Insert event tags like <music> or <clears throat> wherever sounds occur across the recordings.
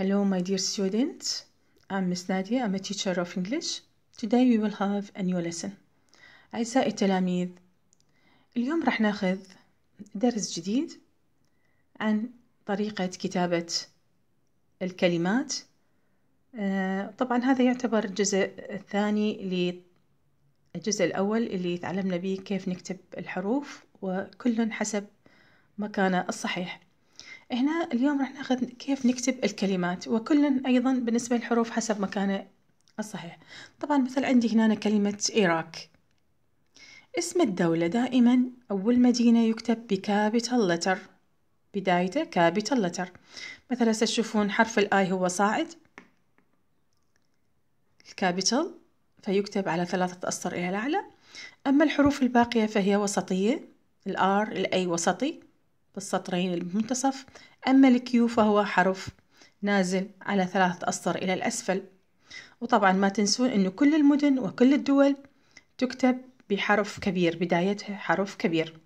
Hello, my dear students. I'm Miss Nadia. I'm a teacher of English. Today we will have a new lesson. أعزائي التلاميذ، اليوم راح ناخذ درس جديد عن طريقة كتابة الكلمات. آه، طبعا هذا يعتبر الجزء الثاني للجزء الأول اللي تعلمنا به كيف نكتب الحروف وكل حسب مكانه الصحيح. هنا اليوم راح ناخذ كيف نكتب الكلمات وكل أيضا بالنسبة للحروف حسب مكانه الصحيح طبعا مثل عندي هنا كلمة إيراك اسم الدولة دائما أول مدينة يكتب بكابيتال لتر بدايته كابيتال لتر مثلا ستشوفون حرف الآي هو صاعد الكابيتال فيكتب على ثلاثة أسطر إلى الأعلى أما الحروف الباقية فهي وسطية الآر الأي وسطي بالسطرين المنتصف أما الكيو فهو حرف نازل على ثلاثة أسطر إلى الأسفل وطبعا ما تنسون أنه كل المدن وكل الدول تكتب بحرف كبير بدايتها حرف كبير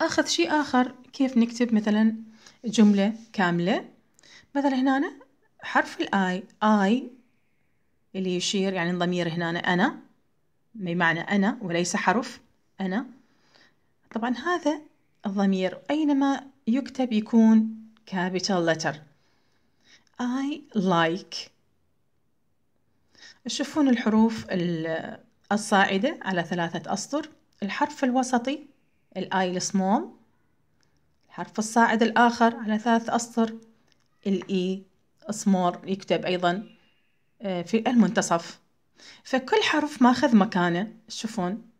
أخذ شيء آخر كيف نكتب مثلا جملة كاملة مثلا هنا حرف الآي آي اللي يشير يعني الضمير هنا أنا بمعنى أنا وليس حرف أنا طبعا هذا الضمير أينما يكتب يكون capital letter I like تشوفون الحروف الصاعدة على ثلاثة أسطر الحرف الوسطي الآي small الحرف الصاعد الآخر على ثلاث أسطر الإي e small يكتب أيضا آه، في المنتصف فكل حرف ماخذ مكانه تشوفون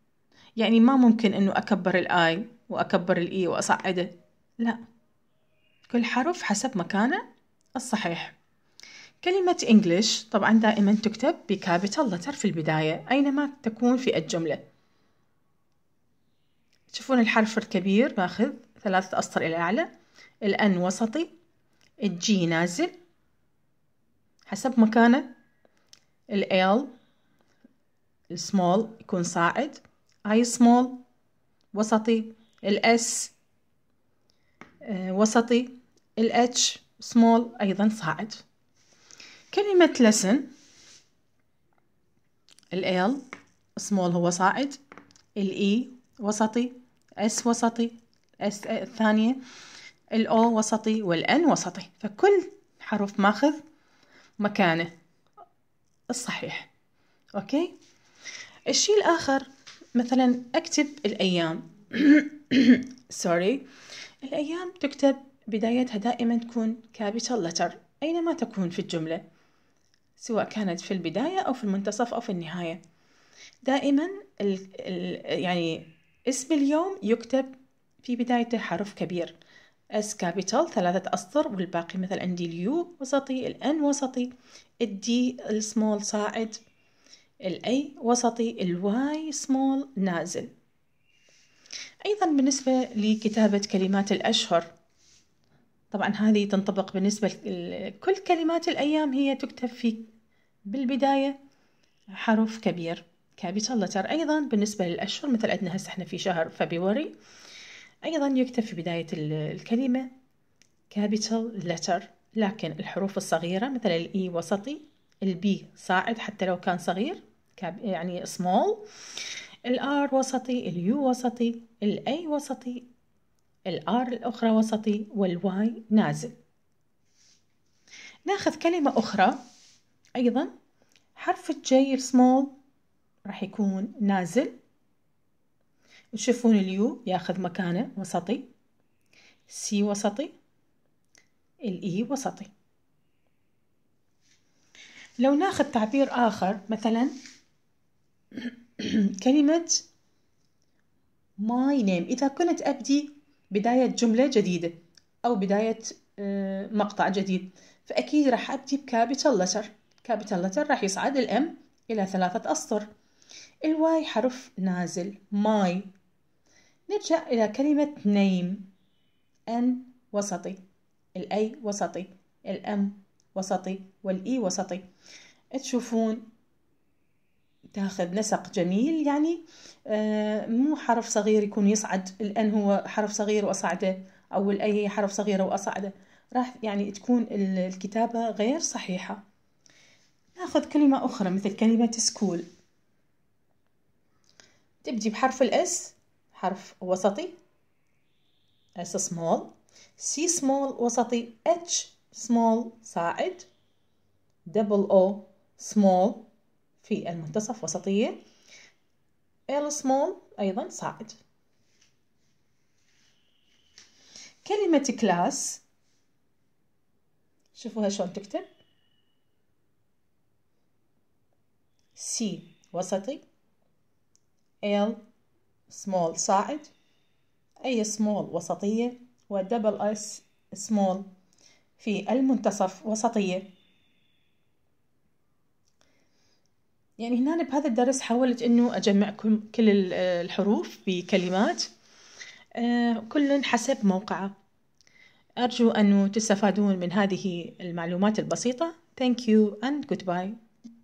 يعني ما ممكن أنه أكبر الآي وأكبر الإي وأصعده لا كل حرف حسب مكانه الصحيح كلمة English طبعا دائما تكتب بكابيتال لتر في البداية أينما تكون في الجملة تشوفون الحرف الكبير ماخذ ثلاثة أسطر إلى الأعلى الأن وسطي الجي نازل حسب مكانه الـ السمول يكون صاعد اي سمول وسطي الاس آه، وسطي الاتش سمول ايضا صاعد كلمة لسن ال سمول هو صاعد الاي e وسطي اس وسطي اس الثانية الاو وسطي والان وسطي فكل حرف ماخذ مكانه الصحيح اوكي الشيء الاخر مثلا اكتب الايام <clears throat> سوري <coughs> الأيام تكتب بدايتها دائما تكون capital letter أينما تكون في الجملة سواء كانت في البداية أو في المنتصف أو في النهاية دائما ال ال يعني اسم اليوم يكتب في بدايته حرف كبير اس كابيتال ثلاثة أسطر والباقي مثل عندي اليو وسطي الان وسطي الدي السمول صاعد الاي وسطي الواي سمول نازل أيضا بالنسبة لكتابة كلمات الأشهر طبعا هذه تنطبق بالنسبة لكل كلمات الأيام هي تكتب في بالبداية حرف كبير كابيتال لتر أيضا بالنسبة للأشهر مثل عندنا هسه احنا في شهر فبراير أيضا يكتب في بداية الكلمة كابيتال لتر لكن الحروف الصغيرة مثل الإي e وسطي البي صاعد حتى لو كان صغير يعني سمول الآر وسطي اليو وسطي الاي وسطي الآر الأخرى وسطي والواي نازل ناخذ كلمة أخرى أيضا حرف الجي small راح يكون نازل تشوفون اليو ياخذ مكانه وسطي سي وسطي الإي e وسطي لو ناخذ تعبير آخر مثلا <clears throat> كلمة my name إذا كنت أبدي بداية جملة جديدة أو بداية آه، مقطع جديد فأكيد راح أبدي بكابيتال لتر كابيتال لتر راح يصعد الأم إلى ثلاثة أسطر الواي حرف نازل ماي نرجع إلى كلمة نيم أن وسطي الأي وسطي الأم وسطي والإي e وسطي تشوفون تاخذ نسق جميل يعني آه، مو حرف صغير يكون يصعد الان هو حرف صغير واصعده او الاي حرف صغيره واصعده راح يعني تكون الكتابه غير صحيحه ناخذ كلمه اخرى مثل كلمه سكول تبدي بحرف الاس حرف وسطي اس سمول سي سمول وسطي اتش سمول صاعد دبل او سمول في المنتصف وسطية L small أيضا صاعد كلمة class شوفوها شلون تكتب C وسطي L small صاعد اي small وسطية double S small في المنتصف وسطية يعني هنا بهذا الدرس حاولت أنه أجمعكم كل الحروف بكلمات آه، كل حسب موقعه أرجو أن تستفادون من هذه المعلومات البسيطة Thank you and goodbye